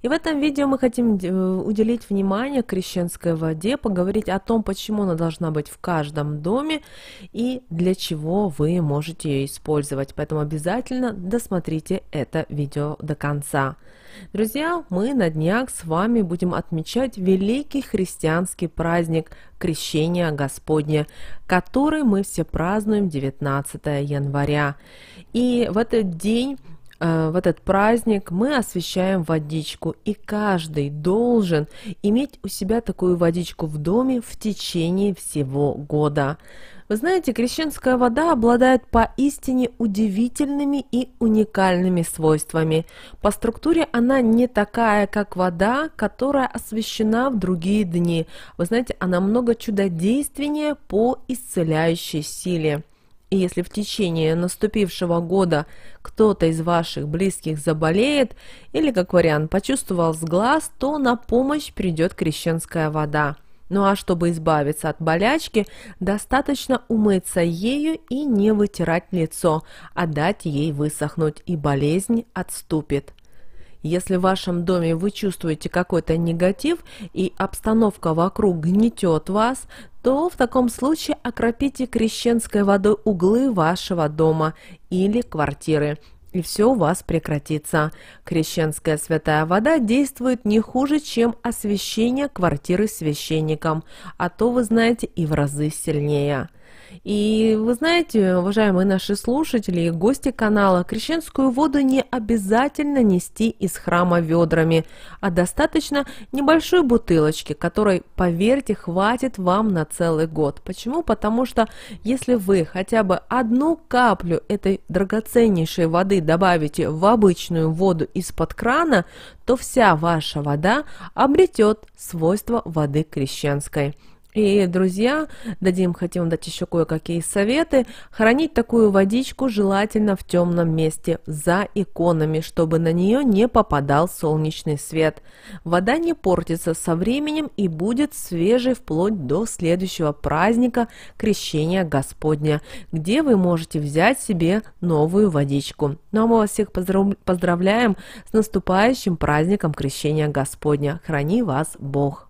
И в этом видео мы хотим э, уделить внимание крещенской воде, поговорить о том, почему она должна быть в каждом доме и для чего вы можете ее использовать. Поэтому обязательно досмотрите это видео до конца. Друзья, мы на днях с вами будем отмечать великий христианский праздник Крещения Господня, который мы все празднуем 19 января. И в этот день Э, в этот праздник мы освещаем водичку, и каждый должен иметь у себя такую водичку в доме в течение всего года. Вы знаете, крещенская вода обладает поистине удивительными и уникальными свойствами. По структуре она не такая, как вода, которая освящена в другие дни. Вы знаете, она много чудодейственнее по исцеляющей силе. И если в течение наступившего года кто-то из ваших близких заболеет или, как вариант, почувствовал сглаз, то на помощь придет крещенская вода. Ну а чтобы избавиться от болячки, достаточно умыться ею и не вытирать лицо, а дать ей высохнуть, и болезнь отступит. Если в вашем доме вы чувствуете какой-то негатив и обстановка вокруг гнетет вас, то в таком случае окропите крещенской водой углы вашего дома или квартиры и все у вас прекратится. Крещенская святая вода действует не хуже, чем освящение квартиры священником, а то, вы знаете, и в разы сильнее. И вы знаете, уважаемые наши слушатели и гости канала, крещенскую воду не обязательно нести из храма ведрами, а достаточно небольшой бутылочки, которой, поверьте, хватит вам на целый год. Почему? Потому что если вы хотя бы одну каплю этой драгоценнейшей воды добавите в обычную воду из-под крана, то вся ваша вода обретет свойства воды крещенской. И, друзья, дадим, хотим дать еще кое-какие советы. Хранить такую водичку желательно в темном месте, за иконами, чтобы на нее не попадал солнечный свет. Вода не портится со временем и будет свежей вплоть до следующего праздника Крещения Господня, где вы можете взять себе новую водичку. Ну а мы вас всех поздравляем с наступающим праздником Крещения Господня. Храни вас Бог!